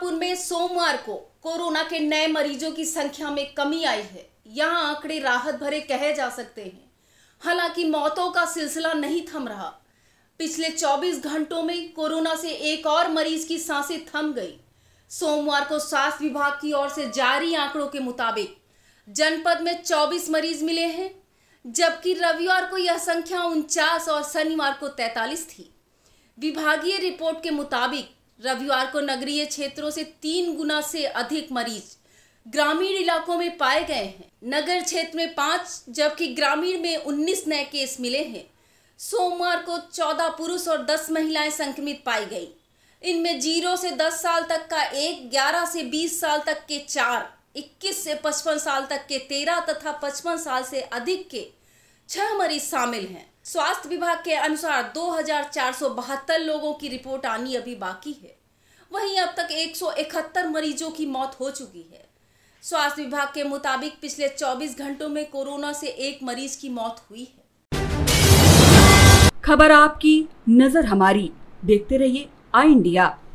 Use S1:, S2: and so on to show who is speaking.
S1: कोल्हापुर में सोमवार को कोरोना के नए मरीजों की संख्या में कमी आई है यहां आंकड़े राहत भरे कहे जा सकते हैं हालांकि मौतों का सिलसिला नहीं थम रहा पिछले 24 घंटों में कोरोना से एक और मरीज की सांसें थम गई सोमवार को स्वास्थ्य विभाग की ओर से जारी आंकड़ों के मुताबिक जनपद में 24 मरीज मिले हैं जबकि रविवार को यह संख्या उनचास और शनिवार को तैतालीस थी विभागीय रिपोर्ट के मुताबिक रविवार को नगरीय क्षेत्रों से तीन गुना से अधिक मरीज ग्रामीण इलाकों में पाए गए हैं नगर क्षेत्र में पांच जबकि ग्रामीण में उन्नीस नए केस मिले हैं सोमवार को चौदह पुरुष और दस महिलाएं संक्रमित पाई गई इनमें जीरो से दस साल तक का एक ग्यारह से बीस साल तक के चार इक्कीस से पचपन साल तक के तेरह तथा पचपन साल से अधिक के छह मरीज शामिल हैं स्वास्थ्य विभाग के अनुसार दो लोगों की रिपोर्ट आनी अभी बाकी है वहीं अब तक एक मरीजों की मौत हो चुकी है स्वास्थ्य विभाग के मुताबिक पिछले 24 घंटों में कोरोना से एक मरीज की मौत हुई है खबर आपकी नजर हमारी देखते रहिए आई इंडिया